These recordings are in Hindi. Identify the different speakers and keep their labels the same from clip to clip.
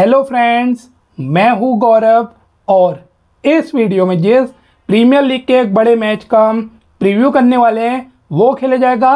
Speaker 1: हेलो फ्रेंड्स मैं हूं गौरव और इस वीडियो में जिस प्रीमियर लीग के एक बड़े मैच का हम प्रीव्यू करने वाले हैं वो खेला जाएगा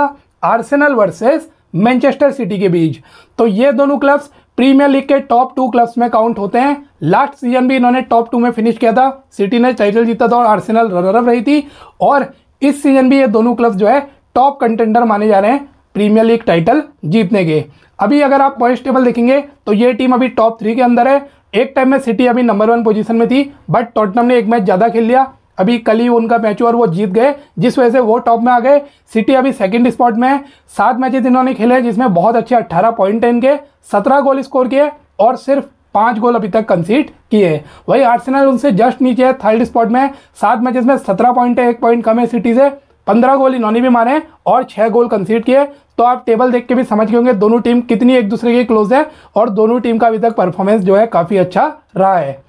Speaker 1: आर्सेनल वर्सेस मैनचेस्टर सिटी के बीच तो ये दोनों क्लब्स प्रीमियर लीग के टॉप टू क्लब्स में काउंट होते हैं लास्ट सीजन भी इन्होंने टॉप टू में फिनिश किया था सिटी ने टाइटल जीता था और आर्सेनल रनर रही थी और इस सीजन भी ये दोनों क्लब्स जो है टॉप कंटेंडर माने जा रहे हैं प्रीमियर लीग टाइटल जीतने के अभी अगर आप पॉइंट टेबल देखेंगे तो ये टीम अभी टॉप थ्री के अंदर है एक टाइम में सिटी अभी नंबर वन पोजीशन में थी बट टोटनम ने एक मैच ज़्यादा खेल लिया अभी कल ही उनका मैच हुआ और वो जीत गए जिस वजह से वो टॉप में आ गए सिटी अभी सेकंड स्पॉट में है सात मैचेज इन्होंने खेले जिसमें बहुत अच्छे अट्ठारह पॉइंट हैं इनके सत्रह गोल स्कोर किए और सिर्फ पाँच गोल अभी तक कंसीड किए वही आर्सेनल उनसे जस्ट नीचे है थर्ड स्पॉट में सात मैचेस में सत्रह पॉइंट है एक पॉइंट कम है सिटी से पंद्रह गोल इन्होंने भी मारे और छः गोल कंसीड किए तो आप टेबल देख के भी समझ गए होंगे दोनों टीम कितनी एक दूसरे के क्लोज है और दोनों टीम का अभी तक परफॉर्मेंस जो है काफ़ी अच्छा रहा है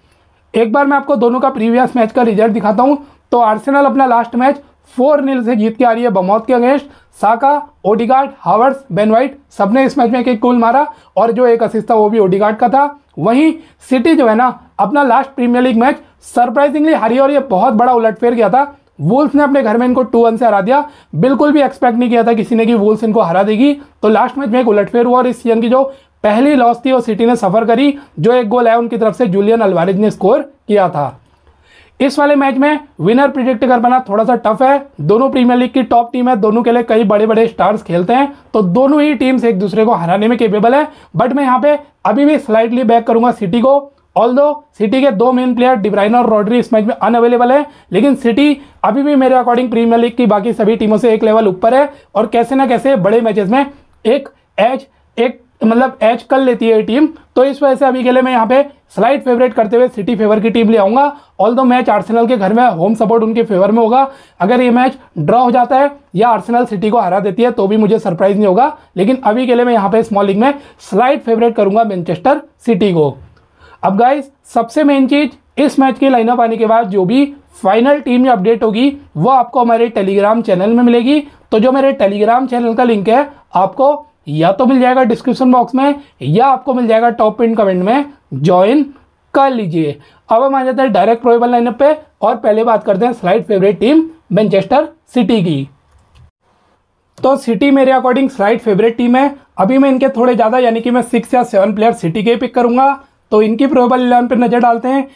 Speaker 1: एक बार मैं आपको दोनों का प्रीवियस मैच का रिजल्ट दिखाता हूँ तो आर्सेनल अपना लास्ट मैच फोर नील से जीत के आ रही है बमौत के against Saka Odegaard Havertz Ben White सबने इस मैच में एक गोल मारा और जो एक असिस्ट था वो भी ओडिगार्ड का था वहीं सिटी जो है ना अपना last premier league match surprisingly हारी और ये बहुत बड़ा उलटफेर गया था वुल्स ने अपने घर में इनको टू वन से हरा दिया बिल्कुल भी एक्सपेक्ट नहीं किया था किसी ने कि वुल्स इनको हरा देगी तो लास्ट मैच में एक उलटफेर हुआ और इस सीजन की जो पहली लॉस थी वो सिटी ने सफ़र करी जो एक गोल है उनकी तरफ से जूलियन अलवारिज ने स्कोर किया था इस वाले मैच में विनर प्रिडिक्ट कर पाना थोड़ा सा टफ है दोनों प्रीमियर लीग की टॉप टीम है दोनों के लिए कई बड़े बड़े स्टार्स खेलते हैं तो दोनों ही टीम्स एक दूसरे को हराने में केपेबल है बट मैं यहाँ पे अभी भी स्लाइटली बैक करूंगा सिटी को ऑल दो सिटी के दो मेन प्लेयर डिब्राइन और रॉड्री इस मैच में अनअवेलेबल है लेकिन सिटी अभी भी मेरे अकॉर्डिंग प्रीमियर लीग की बाकी सभी टीमों से एक लेवल ऊपर है और कैसे ना कैसे बड़े मैचेस में एक एच एक मतलब एच कर लेती है टीम तो इस वजह से अभी के लिए मैं यहाँ पे स्लाइड फेवरेट करते हुए सिटी फेवर की टीम ले आऊंगा ऑल दो मैच आर्सेनल के घर में होम सपोर्ट उनके फेवर में होगा अगर ये मैच ड्रॉ हो जाता है या आर्सेनल सिटी को हरा देती है तो भी मुझे सरप्राइज नहीं होगा लेकिन अभी के लिए मैं यहाँ पे स्मॉल लीग में स्लाइड फेवरेट करूंगा मैनचेस्टर सिटी को अब गाइस सबसे मेन चीज़ इस मैच के लाइनअप आने के बाद जो भी फाइनल टीम में अपडेट होगी वो आपको हमारे टेलीग्राम चैनल में मिलेगी तो जो मेरे टेलीग्राम चैनल का लिंक है आपको या तो मिल जाएगा डिस्क्रिप्शन बॉक्स में या आपको मिल जाएगा टॉप इन कमेंट में ज्वाइन कर लीजिए अब हम आ जाते हैं डायरेक्ट प्रोबेबल लाइनअप पे और पहले बात करते हैं slight favourite team Manchester City की तो सिटी मेरे अकॉर्डिंग स्लाइड फेवरेट टीम है अभी मैं इनके थोड़े ज़्यादा यानी कि मैं सिक्स या सेवन प्लेयर सिटी के पिक करूंगा तो इनकी प्रोबल इलेवन पर नज़र डालते हैं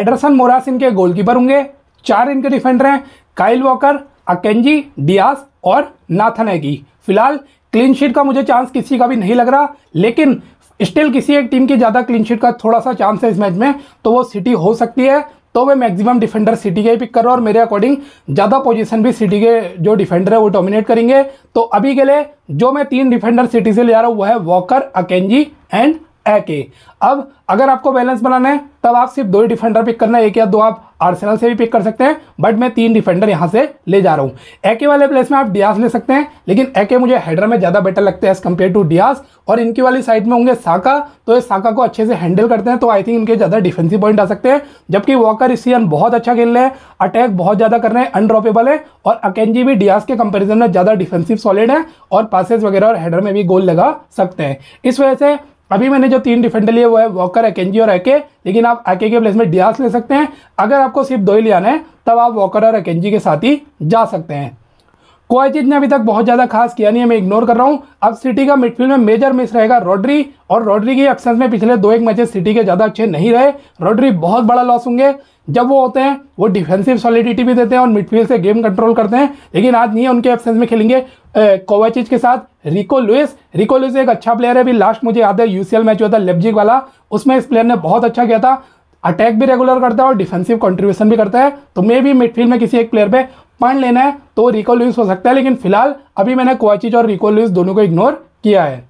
Speaker 1: एडरसन मोरास इनके गोलकीपर होंगे चार इनके डिफेंडर हैं काइल वॉकर अकेंजी डियास और नाथन एगी फिलहाल क्लीन शीट का मुझे चांस किसी का भी नहीं लग रहा लेकिन स्टिल किसी एक टीम की ज़्यादा क्लीन शीट का थोड़ा सा चांस है इस मैच में तो वो सिटी हो सकती है तो मैं मैक्सिमम डिफेंडर सिटी के ही पिक कर रहा हूँ और मेरे अकॉर्डिंग ज़्यादा पोजीशन भी सिटी के जो डिफेंडर है वो डोमिनेट करेंगे तो अभी के लिए जो मैं तीन डिफेंडर सिटी से ले आ रहा हूँ वो है वॉकर अकेंजी एंड ए के अब अगर आपको बैलेंस बनाना है तब आप सिर्फ दो ही डिफेंडर पिक करना है एक या दो आप आर्सेनल से भी पिक कर सकते हैं बट मैं तीन डिफेंडर यहां से ले जा रहा हूँ एके वाले प्लेस में आप डियास ले सकते हैं लेकिन एके मुझे हेडर में ज़्यादा बेटर लगते हैं एज कम्पेयर टू डियास और इनकी वाली साइड में होंगे साका तो ये साका को अच्छे से हैंडल करते हैं तो आई थिंक इनके ज़्यादा डिफेंसिव पॉइंट आ सकते हैं जबकि वॉकर इस सीजन बहुत अच्छा खेल रहे हैं अटैक बहुत ज़्यादा कर रहे हैं अनड्रॉपेबल है और अकेजी भी डियास के कंपेरिजन में ज़्यादा डिफेंसिव सॉलिड है और पासेज वगैरह और हेडर में भी गोल लगा सकते हैं इस वजह से अभी मैंने जो तीन डिफेंडर लिए वो है वॉकर है और एके लेकिन आप एके के प्लेस में डियास ले सकते हैं अगर आपको सिर्फ दो ही ले आना है तब आप वॉकर और एकेजी के साथ ही जा सकते हैं कोई चीज़ ने अभी तक बहुत ज़्यादा खास किया नहीं है मैं इग्नोर कर रहा हूँ अब सिटी का मिडफील्ड में मेजर मिस रहेगा रोड्री और रोड्री की एक्सेंस में पिछले दो एक मैचेस सिटी के ज़्यादा अच्छे नहीं रहे रोड्री बहुत बड़ा लॉस होंगे जब वो होते हैं वो डिफेंसिव सॉलिडिटी भी देते हैं और मिडफील्ड से गेम कंट्रोल करते हैं लेकिन आज नहीं है उनके एब्सेंस में खेलेंगे कोवाचिज के साथ रिको लुइस रिको लुइस एक अच्छा प्लेयर है अभी लास्ट मुझे याद है यूसीएल मैच हुआ था लेबजिक वाला उसमें इस प्लेयर ने बहुत अच्छा किया था अटैक भी रेगुलर करता है और डिफेंसिव कंट्रीब्यूशन भी करता है तो मे भी मिडफील्ड में किसी एक प्लेयर पर पॉइंट लेना है तो रिको लुइस हो सकता है लेकिन फिलहाल अभी मैंने कोवाचिज और रिको लुइस दोनों को इग्नोर किया है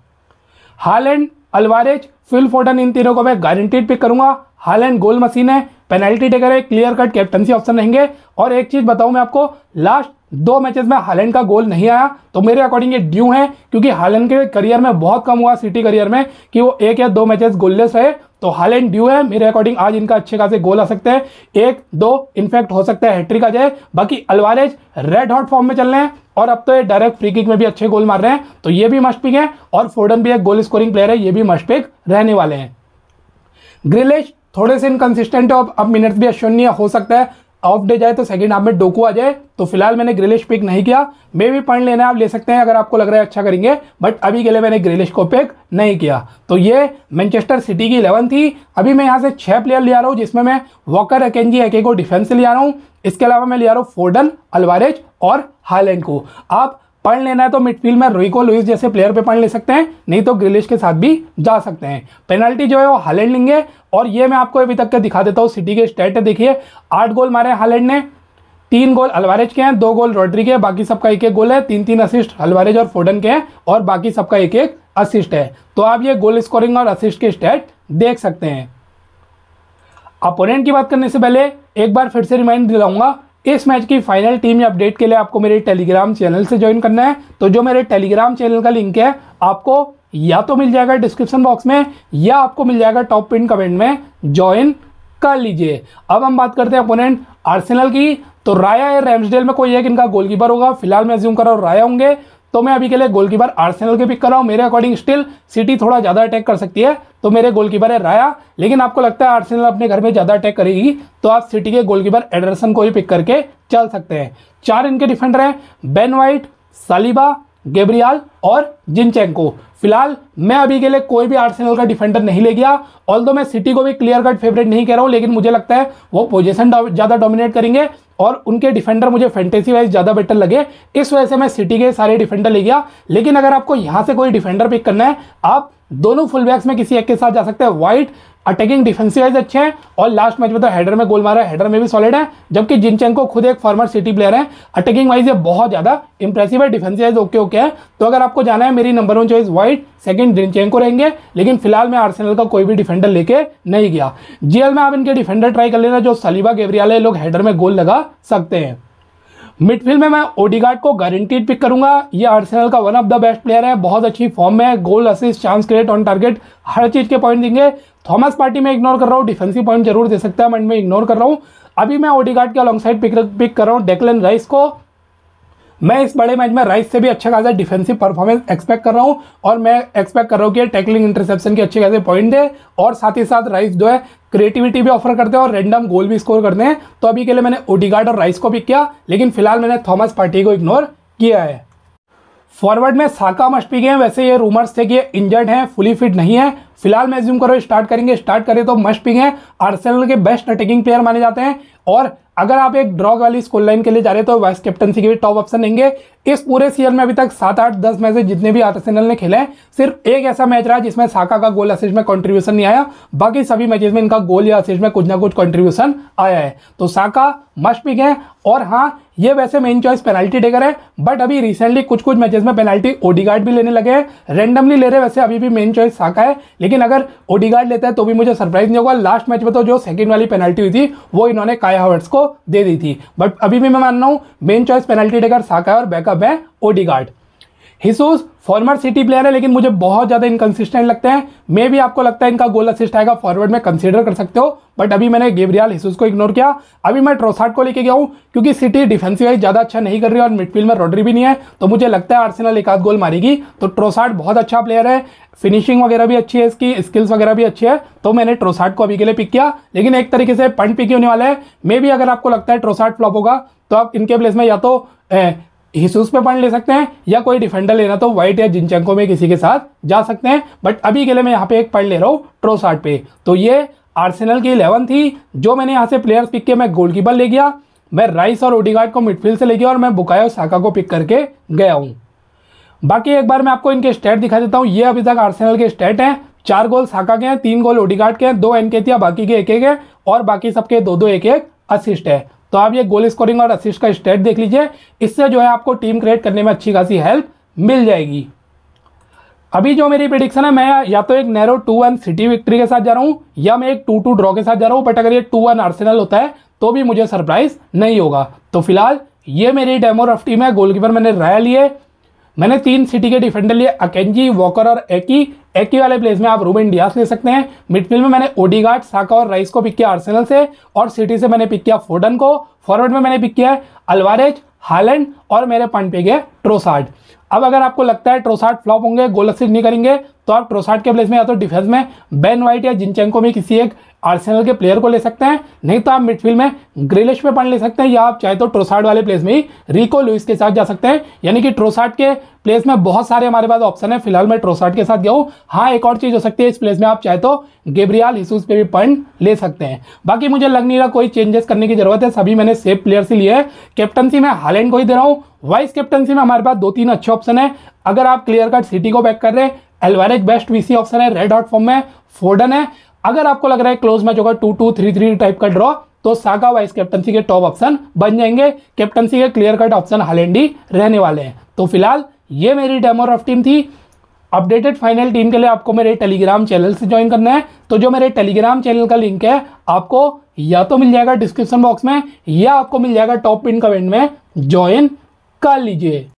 Speaker 1: हालैंड अलवारेज फिल फोटन इन तीनों को मैं गारंटीड पिक करूंगा हालैंड गोल मशीन है पेनल्टी टेकर है क्लियर कट कैप्टनसी ऑप्शन रहेंगे और एक चीज़ बताऊं मैं आपको लास्ट दो मैचेस में हालैंड का गोल नहीं आया तो मेरे अकॉर्डिंग ये ड्यू है क्योंकि हालैंड के करियर में बहुत कम हुआ सिटी करियर में कि वो एक या दो मैचेस गोललेस रहे तो हालैंड ड्यू है मेरे अकॉर्डिंग आज इनका अच्छे खासे गोल आ सकते हैं एक दो इनफैक्ट हो सकता है हैट्रिक आ जाए बाकी अलवारेज रेड हॉट फॉर्म में चल रहे हैं और अब तो ये डायरेक्ट फ्री किक में भी अच्छे गोल मार रहे हैं तो ये भी मस्ट पिक है और फोर्डन भी एक गोल स्कोरिंग प्लेयर है ये भी मस्ट पिक रहने वाले हैं ग्रिलेश थोड़े से इनकन्सिस्टेंट है अब मिनट्स भी अश्वन्य हो सकता है ऑफ डे जाए तो सेकंड हाफ में डोकू आ जाए तो फिलहाल मैंने ग्रिलिश पिक नहीं किया मे भी पॉइंट लेना आप ले सकते हैं अगर आपको लग रहा है अच्छा करेंगे बट अभी के लिए मैंने ग्रिलिश को पिक नहीं किया तो ये मैनचेस्टर सिटी की इलेवन थी अभी मैं यहाँ से छह प्लेयर ले आ रहा हूँ जिसमें मैं वॉकर अकेजी एके को डिफेंस से ले आ रहा हूँ इसके अलावा मैं ले आ रहा हूँ फोर्डन अलवारेज और हाईलैंड को आप पढ़ लेना है तो मिडफील्ड में रोहिको लुइस जैसे प्लेयर पे पढ़ ले सकते हैं नहीं तो ग्रिलिश के साथ भी जा सकते हैं पेनल्टी जो है वो हालैंड लेंगे और ये मैं आपको अभी तक के दिखा देता हूँ सिटी के स्टेट देखिए आठ गोल मारे हालैंड ने तीन गोल अलवारेज के हैं दो गोल रॉड्री के बाकी सबका एक एक गोल है तीन तीन असिस्ट अलवारेज और फोर्डन के हैं और बाकी सबका एक एक असिस्ट है तो आप ये गोल स्कोरिंग और असिस्ट के स्टेट देख सकते हैं अपोनेंट की बात करने से पहले एक बार फिर से रिमाइंड दिलाऊंगा इस मैच की फाइनल टीम अपडेट के लिए आपको मेरे टेलीग्राम चैनल से ज्वाइन करना है तो जो मेरे टेलीग्राम चैनल का लिंक है आपको या तो मिल जाएगा डिस्क्रिप्शन बॉक्स में या आपको मिल जाएगा टॉप पिन कमेंट में ज्वाइन कर लीजिए अब हम बात करते हैं अपोनेंट आर्सेनल की तो राया या रेम्सडेल में कोई एक इनका गोलकीपर होगा फिलहाल मैं ज्यूम कर रहा हूँ राया होंगे तो मैं अभी के लिए गोलकीपर आर्सेनल के पिक कर रहा हूँ मेरे अकॉर्डिंग स्टिल सिटी थोड़ा ज़्यादा अटैक कर सकती है तो मेरे गोलकीपर है राया लेकिन आपको लगता है आर्सेनल अपने घर में ज़्यादा अटैक करेगी तो आप सिटी के गोलकीपर एडरसन को ही पिक करके चल सकते हैं चार इनके डिफेंडर हैं बेन वाइट सालिबा गेब्रियाल और जिनचेंको फिलहाल मैं अभी के लिए कोई भी आर्सेनल का डिफेंडर नहीं ले गया ऑल दो मैं सिटी को भी क्लियर कट फेवरेट नहीं कह रहा हूँ लेकिन मुझे लगता है वो पोजीशन ज़्यादा डोमिनेट करेंगे और उनके डिफेंडर मुझे फैंटेसी वाइज ज़्यादा बेटर लगे इस वजह से मैं सिटी के सारे डिफेंडर ले गया लेकिन अगर आपको यहाँ से कोई डिफेंडर पिक करना है आप दोनों फुल बैक्स में किसी एक के साथ जा सकते हैं व्हाइट अटैकिंग डिफेंसिव वाइज अच्छे हैं और लास्ट मैच में तो हेडर में गोल मारा हेडर में भी सॉलिड है जबकि को खुद एक फॉर्मर सिटी प्लेयर है अटैकिंग वाइज ये बहुत ज़्यादा इंप्रेसिव है डिफेंसिव वाइज ओके ओके है तो अगर आपको जाना है मेरी number one choice White second को रहेंगे लेकिन फिलहाल मैं आर्सेनल का कोई भी डिफेंडर लेके नहीं गया जीएल में आप इनके डिफेंडर ट्राई कर लेना जो सलीबा गेवरियाले लोग हेडर में गोल लगा सकते हैं मिडफील्ड में मैं ओडीगार्ड को गारंटीड पिक करूंगा ये आर्सेनल का one of the best player है बहुत अच्छी फॉर्म में goal assist chance create on target हर चीज़ के पॉइंट देंगे थॉमस पार्टी में इग्नोर कर रहा हूँ डिफेंसिव पॉइंट जरूर दे सकता है मैं इग्नोर कर रहा हूँ अभी मैं ओडीगार्ड के अलॉन्ग साइड पिक पिक कर रहा हूँ डेकलन राइस को मैं इस बड़े मैच में राइस से भी अच्छा खासा डिफेंसिव परफॉर्मेंस एक्सपेक्ट कर रहा हूँ और मैं एक्सपेक्ट कर रहा हूँ कि टैकलिंग इंटरसेप्शन के अच्छे खासे पॉइंट है और साथ ही साथ राइस जो है क्रिएटिविटी भी ऑफर करते हैं और रेंडम गोल भी स्कोर करते हैं तो अभी के लिए मैंने ओडिगार्ड और राइस को पिक किया लेकिन फिलहाल मैंने थॉमस पार्टी को इग्नोर किया है फॉरवर्ड में साका मस्ट पिक है वैसे ये रूमर्स थे कि ये इंजर्ड हैं फुली फिट नहीं है फिलहाल मैं ज्यूम करो स्टार्ट करेंगे स्टार्ट करें तो मस्ट पिक है आर्सेनल के बेस्ट अटैकिंग प्लेयर माने जाते हैं और अगर आप एक ड्रॉ वाली स्कोर लाइन के लिए जा रहे तो वाइस कैप्टनसी के भी टॉप ऑप्शन रहेंगे इस पूरे सीजन में अभी तक सात आठ दस मैच जितने भी आर्सेनल ने खेले हैं सिर्फ एक ऐसा मैच रहा जिसमें साका का गोल असिस्ट में कंट्रीब्यूशन नहीं आया बाकी सभी मैचेस में इनका गोल या असिस्ट में कुछ ना कुछ कंट्रीब्यूशन आया है तो साका मस्ट पिक है और हाँ ये वैसे मेन चॉइस पेनल्टी टेकर है बट अभी रिसेंटली कुछ कुछ मैचेस में पेनल्टी ओडीगार्ड भी लेने लगे हैं रेंडमली ले रहे वैसे अभी भी मेन चॉइस साका है लेकिन अगर ओडीगार्ड लेता है तो भी मुझे सरप्राइज नहीं होगा लास्ट मैच में तो जो सेकंड वाली पेनल्टी हुई थी वो इन्होंने काय हावर्ट्स को दे दी थी बट अभी भी मैं मान रहा हूँ main choice penalty taker Saka और बैकअप है Odegaard Jesus former City player है लेकिन मुझे बहुत ज़्यादा इनकन्सिस्टेंट लगते हैं मे भी आपको लगता है इनका गोल असिस्ट आएगा फॉरवर्ड में कंसिडर कर सकते हो बट अभी मैंने गेबरियाल हिसूस को इग्नोर किया अभी मैं ट्रोसार्ट को लेके गया हूँ क्योंकि सिटी डिफेंसिव ज़्यादा अच्छा नहीं कर रही और मिडफील्ड में रोडरी भी नहीं है तो मुझे लगता है आर्सेनल एक आध गोल मारेगी तो ट्रोसार्ट बहुत अच्छा प्लेयर है फिनिशिंग वगैरह भी अच्छी है इसकी स्किल्स वगैरह भी अच्छी है तो मैंने ट्रोसार्ट को अभी के लिए पिक किया लेकिन एक तरीके से पंट पिक होने वाला है मे भी अगर आपको लगता है ट्रोसार्ट फ्लॉप होगा तो आप इनके प्लेस में या तो हिसूस पे पॉइंट ले सकते हैं या कोई डिफेंडर लेना तो व्हाइट या जिनचंको में किसी के साथ जा सकते हैं बट अभी के लिए मैं यहाँ पे एक पॉइंट ले रहा हूँ ट्रोसार्ट पे तो ये आर्सेनल की इलेवन थी जो मैंने यहाँ से प्लेयर्स पिक किया मैं गोलकीपर ले गया मैं राइस और ओडिगार्ड को मिडफील्ड से ले गया और मैं बुकायो साका को पिक करके गया हूँ बाकी एक बार मैं आपको इनके स्टेट दिखा देता हूँ ये अभी तक आर्सेनल के स्टेट हैं चार गोल साका के हैं तीन गोल ओडिगार्ड के हैं दो एनकेतिया बाकी के एक एक है और बाकी सबके दो दो एक एक असिस्ट है तो आप ये गोल स्कोरिंग और असिस्ट का स्टेट देख लीजिए इससे जो है आपको टीम क्रिएट करने में अच्छी खासी हेल्प मिल जाएगी अभी जो मेरी प्रिडिक्शन है मैं या तो एक narrow two one City victory के साथ जा रहा हूँ या मैं एक टू टू ड्रॉ के साथ जा रहा हूँ बट अगर ये टू वन आर्सेनल होता है तो भी मुझे सरप्राइज नहीं होगा तो फिलहाल ये मेरी डेमो टीम है गोलकीपर मैंने रह लिए मैंने तीन सिटी के डिफेंडर लिए अकेजी वॉकर और एकी एकी वाले प्लेस में आप रूबेन डियास ले सकते हैं मिडफील्ड में मैंने ओडीगार्ड साका और राइस को पिक किया आर्सेनल से और सिटी से मैंने पिक किया फोर्डन को फॉरवर्ड में मैंने पिक किया है अलवारेज हालैंड और मेरे पन पे गए ट्रोसार्ड अब अगर आपको लगता है ट्रोसार्ड फ्लॉप होंगे गोल नहीं करेंगे तो आप ट्रोसार्ड के प्लेस में या तो डिफेंस में बेन वाइट या जिनचेंको में किसी एक आर्सेनल के प्लेयर को ले सकते हैं नहीं तो आप मिडफील्ड में ग्रिलिश पे पढ़ ले सकते हैं या आप चाहे तो ट्रोसार्ड वाले प्लेस में ही रिको लुइस के साथ जा सकते हैं यानी कि ट्रोसार्ड के प्लेस में बहुत सारे हमारे पास ऑप्शन है फिलहाल मैं ट्रोसार्ड के साथ गया हूँ हाँ एक और चीज़ हो सकती है इस प्लेस में आप चाहे तो गेब्रियाल हिसूस पे भी पॉइंट ले सकते हैं बाकी मुझे लग नहीं रहा कोई चेंजेस करने की जरूरत है सभी मैंने सेफ प्लेयर से लिए है कैप्टनसी में हालैंड को ही दे रहा हूँ वाइस कैप्टनसी में हमारे पास दो तीन अच्छे ऑप्शन है अगर आप क्लियर कट सिटी को बैक कर रहे हैं एलवारेज बेस्ट वीसी ऑप्शन है रेड हॉट फॉर्म में फोर्डन है अगर आपको लग रहा है क्लोज मैच होगा two two three three type का ड्रॉ तो सागा वाइस कैप्टनसी के टॉप ऑप्शन बन जाएंगे कैप्टनसी के क्लियर कट ऑप्शन हालेंडी रहने वाले हैं तो फिलहाल ये मेरी डेमो ऑफ टीम थी अपडेटेड फाइनल टीम के लिए आपको मेरे टेलीग्राम चैनल से ज्वाइन करना है तो जो मेरे टेलीग्राम चैनल का लिंक है आपको या तो मिल जाएगा डिस्क्रिप्शन बॉक्स में या आपको मिल जाएगा टॉप पिन कमेंट में ज्वाइन कर लीजिए